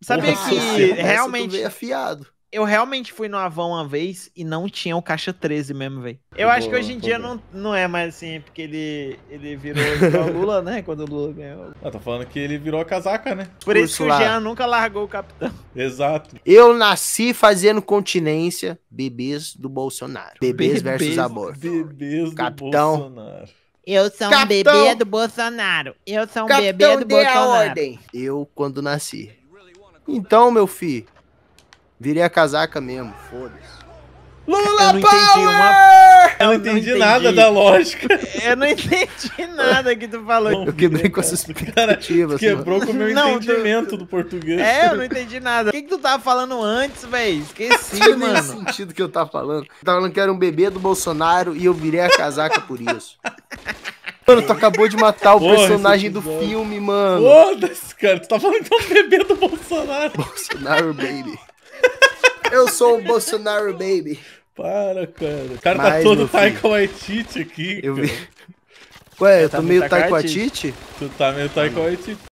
Sabia que realmente. afiado. Eu realmente fui no Avão uma vez e não tinha o caixa 13 mesmo, velho. Eu acho que hoje em dia não, não é mais assim, é porque ele, ele virou igual Lula, né? Quando o Lula ganhou. Ah, tá falando que ele virou a casaca, né? Por, isso que o Jean nunca largou o capitão. Exato. Eu nasci fazendo continência bebês do Bolsonaro. Bebês, bebês versus amor. Bebês do capitão. Bolsonaro. Eu sou capitão. um bebê do Bolsonaro. Eu sou um capitão bebê do Bolsonaro. Ordem. Eu quando nasci. Então, meu fi, virei a casaca mesmo, foda-se. Lula eu Power! Uma... Eu não entendi, não, entendi nada da lógica. Eu não entendi nada que tu falou. eu quebrei com as expectativas. quebrou com o meu não, entendimento tu... do português. É, eu não entendi nada. O que, que tu tava falando antes, véi? Esqueci, não mano. Não sentido que eu tava falando. Eu tava falando que era um bebê do Bolsonaro e eu virei a casaca por isso. Mano, tu acabou de matar o Porra, personagem é do bom. filme, mano. Foda-se, cara. Tu tá falando que é um bebê do Bolsonaro. Bolsonaro, baby. Eu sou o Bolsonaro, baby. Para, cara. O cara tá todo Taiko tá Waititi aqui. Eu cara. vi. Ué, eu, eu tá tô meio Taiko tá Waititi? Tu tá meio Taiko Waititi.